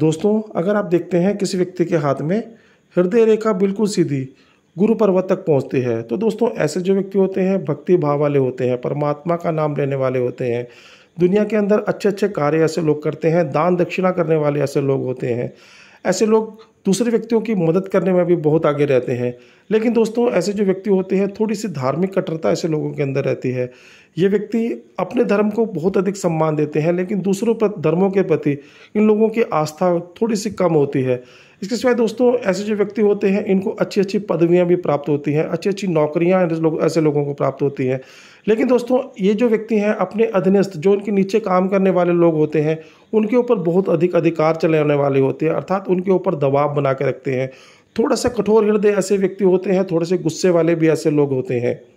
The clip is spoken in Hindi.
दोस्तों अगर आप देखते हैं किसी व्यक्ति के हाथ में हृदय रेखा बिल्कुल सीधी गुरु पर्वत तक पहुंचती है तो दोस्तों ऐसे जो व्यक्ति होते हैं भक्ति भाव वाले होते हैं परमात्मा का नाम लेने वाले होते हैं दुनिया के अंदर अच्छे अच्छे कार्य ऐसे लोग करते हैं दान दक्षिणा करने वाले ऐसे लोग होते हैं ऐसे लोग दूसरे व्यक्तियों की मदद करने में भी बहुत आगे रहते हैं लेकिन दोस्तों ऐसे जो व्यक्ति होते हैं थोड़ी सी धार्मिक कट्टरता ऐसे लोगों के अंदर रहती है ये व्यक्ति अपने धर्म को बहुत अधिक सम्मान देते हैं लेकिन दूसरों पर धर्मों के प्रति इन लोगों की आस्था थोड़ी सी कम होती है इसके सिवाय दोस्तों ऐसे जो व्यक्ति होते हैं इनको अच्छी अच्छी पदवियाँ भी प्राप्त होती हैं अच्छी अच्छी नौकरियाँ लोग ऐसे लोगों को प्राप्त होती हैं लेकिन दोस्तों ये जो व्यक्ति हैं अपने अधीनस्थ जो उनके नीचे काम करने वाले लोग होते हैं उनके ऊपर बहुत अधिक अधिकार चलाने वाले होते हैं अर्थात उनके ऊपर दबाव बना के रखते हैं थोड़ा सा कठोर हृदय ऐसे व्यक्ति होते हैं थोड़े से गुस्से वाले भी ऐसे लोग होते हैं